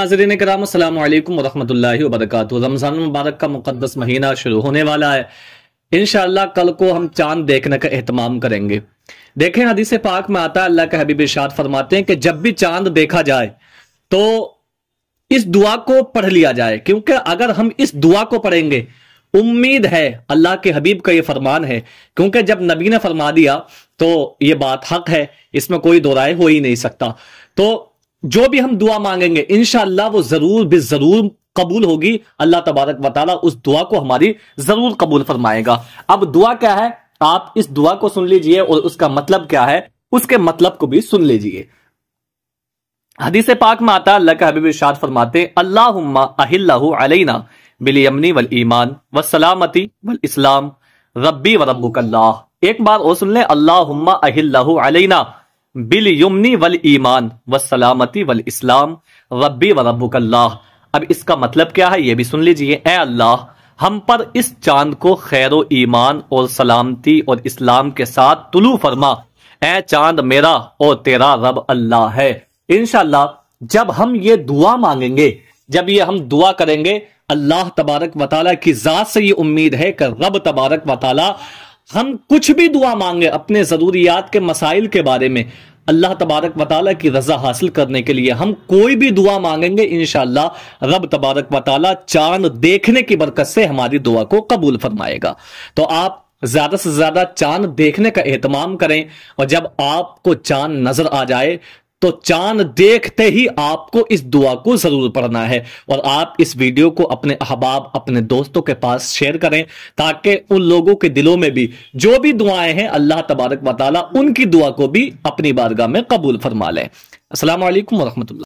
नाजरीन कराम असल वरहमल वबरक रमज़ान मुबारक का मुकदस महीना शुरू होने वाला है इन कल को हम चांद देखने का एहतमाम करेंगे देखें हदीस पाक में आता है अल्लाह के हबीब इशाद फरमाते हैं कि जब भी चांद देखा जाए तो इस दुआ को पढ़ लिया जाए क्योंकि अगर हम इस दुआ को पढ़ेंगे उम्मीद है अल्लाह के हबीब का यह फरमान है क्योंकि जब नबी ने फरमा दिया तो ये बात हक है इसमें कोई दोराए हो ही नहीं सकता तो जो भी हम दुआ मांगेंगे इनशाला वो जरूर बे जरूर कबूल होगी अल्लाह तबारक वाली उस दुआ को हमारी जरूर कबूल फरमाएगा अब दुआ क्या है आप इस दुआ को सुन लीजिए और उसका मतलब क्या है उसके मतलब को भी सुन लीजिए हदीस पाक में आता अल्लाह के हबीब शाद फरमाते अल्लाह अलैना बिलयमनी वल ईमान व सलामती वल इस्लाम रब्बी व रब्बुकल्लाह एक बार और सुन ले अल्लाह अलैना बिल युमनी वल ईमान व सलामती वल इस्लाम रबी व रबुकल्लाह अब इसका मतलब क्या है ये भी सुन लीजिए ए अल्लाह हम पर इस चांद को खैर ईमान और सलामती और इस्लाम के साथ तुलू फरमा ए चांद मेरा और तेरा रब अल्लाह है इनशाला जब हम ये दुआ मांगेंगे जब ये हम दुआ करेंगे अल्लाह तबारक वताला की ज़ात से ये उम्मीद है कि रब तबारक वताला हम कुछ भी दुआ मांगे अपने ज़रूरियात के मसाइल के बारे में अल्लाह तबारक वाली की रजा हासिल करने के लिए हम कोई भी दुआ मांगेंगे इन रब तबारक वाली चांद देखने की बरकत से हमारी दुआ को कबूल फरमाएगा तो आप ज्यादा से ज्यादा चांद देखने का एहतमाम करें और जब आपको चांद नजर आ जाए तो चांद देखते ही आपको इस दुआ को जरूर पढ़ना है और आप इस वीडियो को अपने अहबाब अपने दोस्तों के पास शेयर करें ताकि उन लोगों के दिलों में भी जो भी दुआएं हैं अल्लाह तबारक वाली उनकी दुआ को भी अपनी बारगाह में कबूल फरमा लें असल वरहमल